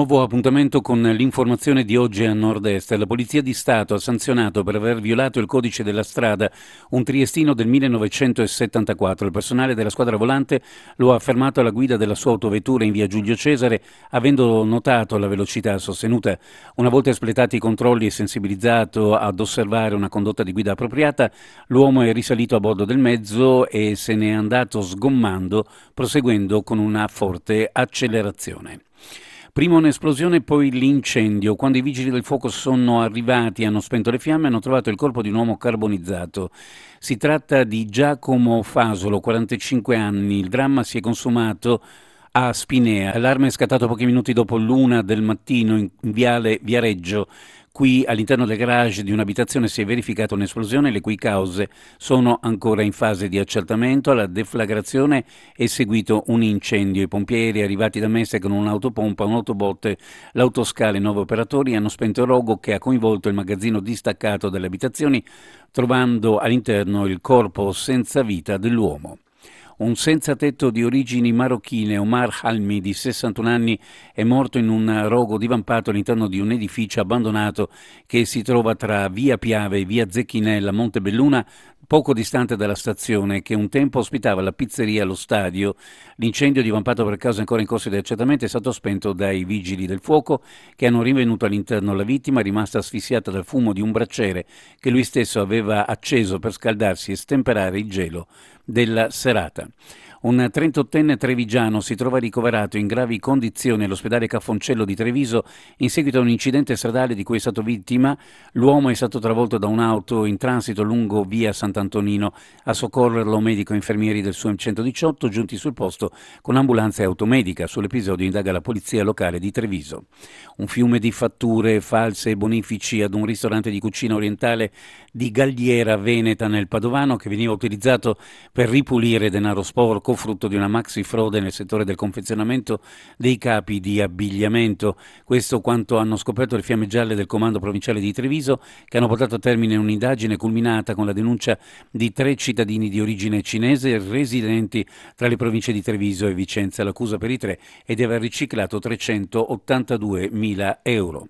Nuovo appuntamento con l'informazione di oggi a nord-est. La Polizia di Stato ha sanzionato per aver violato il codice della strada un triestino del 1974. Il personale della squadra volante lo ha fermato alla guida della sua autovettura in via Giulio Cesare, avendo notato la velocità sostenuta. Una volta espletati i controlli e sensibilizzato ad osservare una condotta di guida appropriata, l'uomo è risalito a bordo del mezzo e se n'è andato sgommando, proseguendo con una forte accelerazione. Prima un'esplosione, poi l'incendio. Quando i vigili del fuoco sono arrivati e hanno spento le fiamme, hanno trovato il corpo di un uomo carbonizzato. Si tratta di Giacomo Fasolo, 45 anni. Il dramma si è consumato a Spinea. L'allarme è scattato pochi minuti dopo l'una del mattino in viale Viareggio. Qui all'interno del garage di un'abitazione si è verificata un'esplosione le cui cause sono ancora in fase di accertamento. Alla deflagrazione è seguito un incendio. I pompieri arrivati da Messe con un'autopompa, un'autobotte, l'autoscale e nove operatori hanno spento il rogo che ha coinvolto il magazzino distaccato dalle abitazioni, trovando all'interno il corpo senza vita dell'uomo. Un senza tetto di origini marocchine, Omar Halmi, di 61 anni, è morto in un rogo divampato all'interno di un edificio abbandonato che si trova tra via Piave e via Zecchinella, Montebelluna, poco distante dalla stazione che un tempo ospitava la pizzeria Lo Stadio. L'incendio divampato per causa ancora in corso di accertamento è stato spento dai vigili del fuoco che hanno rinvenuto all'interno la vittima rimasta asfissiata dal fumo di un braciere che lui stesso aveva acceso per scaldarsi e stemperare il gelo della serata. Un 38enne trevigiano si trova ricoverato in gravi condizioni all'ospedale Caffoncello di Treviso in seguito a un incidente stradale di cui è stato vittima. L'uomo è stato travolto da un'auto in transito lungo via Sant'Antonino. A soccorrerlo medico e infermieri del suo 118 giunti sul posto con ambulanza e automedica. Sull'episodio indaga la polizia locale di Treviso. Un fiume di fatture false e bonifici ad un ristorante di cucina orientale di Galliera Veneta nel Padovano che veniva utilizzato per ripulire denaro sporco Monaco, frutto di una maxi frode nel settore del confezionamento dei capi di abbigliamento. Questo quanto hanno scoperto le fiamme gialle del comando provinciale di Treviso, che hanno portato a termine un'indagine culminata con la denuncia di tre cittadini di origine cinese residenti tra le province di Treviso e Vicenza. L'accusa per i tre è di aver riciclato 382 mila euro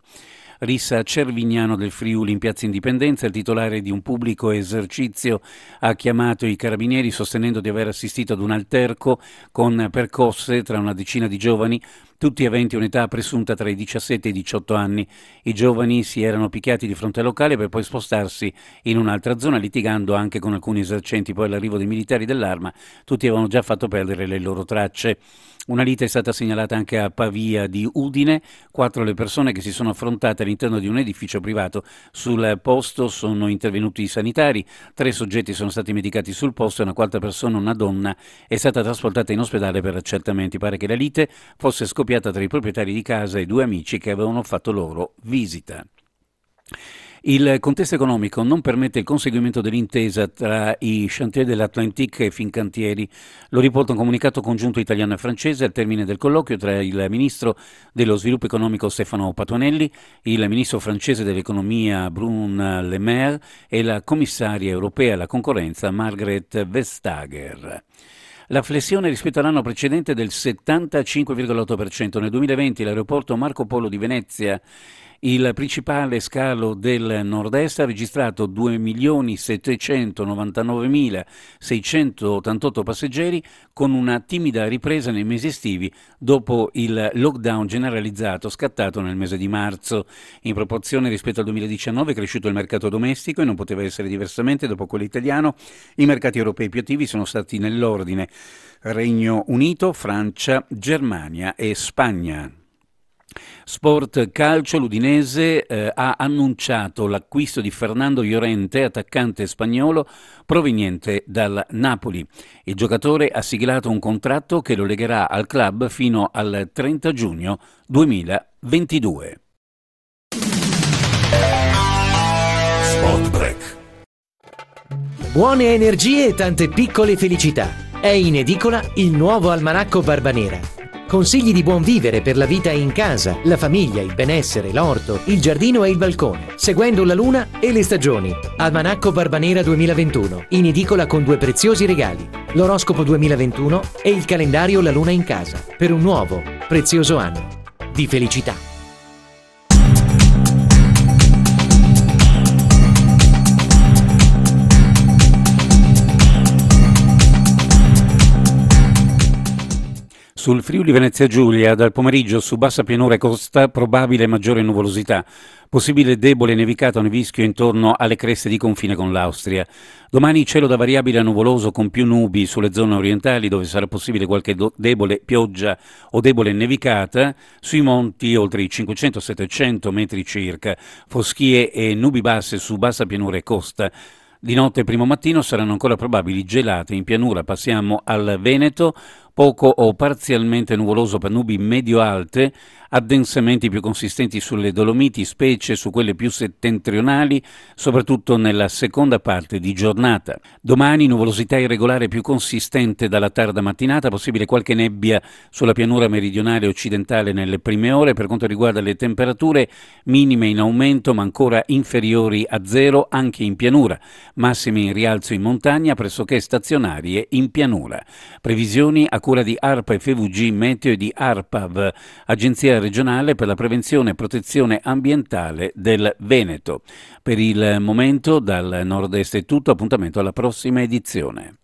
rissa Cervignano del Friuli in Piazza Indipendenza. Il titolare di un pubblico esercizio ha chiamato i carabinieri sostenendo di aver assistito ad un alterco con percosse tra una decina di giovani tutti aventi un'età presunta tra i 17 e i 18 anni. I giovani si erano picchiati di fronte al locale per poi spostarsi in un'altra zona, litigando anche con alcuni esercenti. Poi all'arrivo dei militari dell'arma, tutti avevano già fatto perdere le loro tracce. Una lite è stata segnalata anche a Pavia di Udine, quattro le persone che si sono affrontate all'interno di un edificio privato. Sul posto sono intervenuti i sanitari, tre soggetti sono stati medicati sul posto e una quarta persona, una donna, è stata trasportata in ospedale per accertamenti. Pare che la lite fosse scoppiata scoppiata tra i proprietari di casa e due amici che avevano fatto loro visita. Il contesto economico non permette il conseguimento dell'intesa tra i chantier dell'Atlantique e Fincantieri. Lo riporta un comunicato congiunto italiano e francese al termine del colloquio tra il ministro dello sviluppo economico Stefano Patuanelli, il ministro francese dell'economia Brun Le Maire e la commissaria europea alla concorrenza Margaret Vestager la flessione rispetto all'anno precedente è del 75,8%. Nel 2020 l'aeroporto Marco Polo di Venezia il principale scalo del nord-est ha registrato 2.799.688 passeggeri con una timida ripresa nei mesi estivi dopo il lockdown generalizzato scattato nel mese di marzo. In proporzione rispetto al 2019 è cresciuto il mercato domestico e non poteva essere diversamente dopo quello italiano. I mercati europei più attivi sono stati nell'ordine Regno Unito, Francia, Germania e Spagna. Sport Calcio, l'Udinese eh, ha annunciato l'acquisto di Fernando Llorente, attaccante spagnolo proveniente dal Napoli. Il giocatore ha siglato un contratto che lo legherà al club fino al 30 giugno 2022. Sport Break. Buone energie e tante piccole felicità. È in edicola il nuovo almanacco Barbanera Consigli di buon vivere per la vita in casa, la famiglia, il benessere, l'orto, il giardino e il balcone. Seguendo la luna e le stagioni. Almanacco Barbanera 2021. In edicola con due preziosi regali. L'oroscopo 2021 e il calendario La luna in casa. Per un nuovo, prezioso anno. Di felicità. Sul Friuli Venezia Giulia dal pomeriggio su bassa pianura e costa probabile maggiore nuvolosità, possibile debole nevicata o nevischio intorno alle creste di confine con l'Austria. Domani cielo da variabile a nuvoloso con più nubi sulle zone orientali dove sarà possibile qualche debole pioggia o debole nevicata, sui monti oltre i 500-700 metri circa, foschie e nubi basse su bassa pianura e costa. Di notte e primo mattino saranno ancora probabili gelate in pianura. Passiamo al Veneto, poco o parzialmente nuvoloso per nubi medio-alte, addensamenti più consistenti sulle Dolomiti, specie su quelle più settentrionali, soprattutto nella seconda parte di giornata. Domani nuvolosità irregolare più consistente dalla tarda mattinata, possibile qualche nebbia sulla pianura meridionale occidentale nelle prime ore. Per quanto riguarda le temperature, minime in aumento ma ancora inferiori a zero anche in pianura, massime in rialzo in montagna pressoché stazionarie in pianura. Previsioni a cui cura di ARPA FVG Meteo e di ARPAV, Agenzia regionale per la prevenzione e protezione ambientale del Veneto. Per il momento dal nord-est è tutto, appuntamento alla prossima edizione.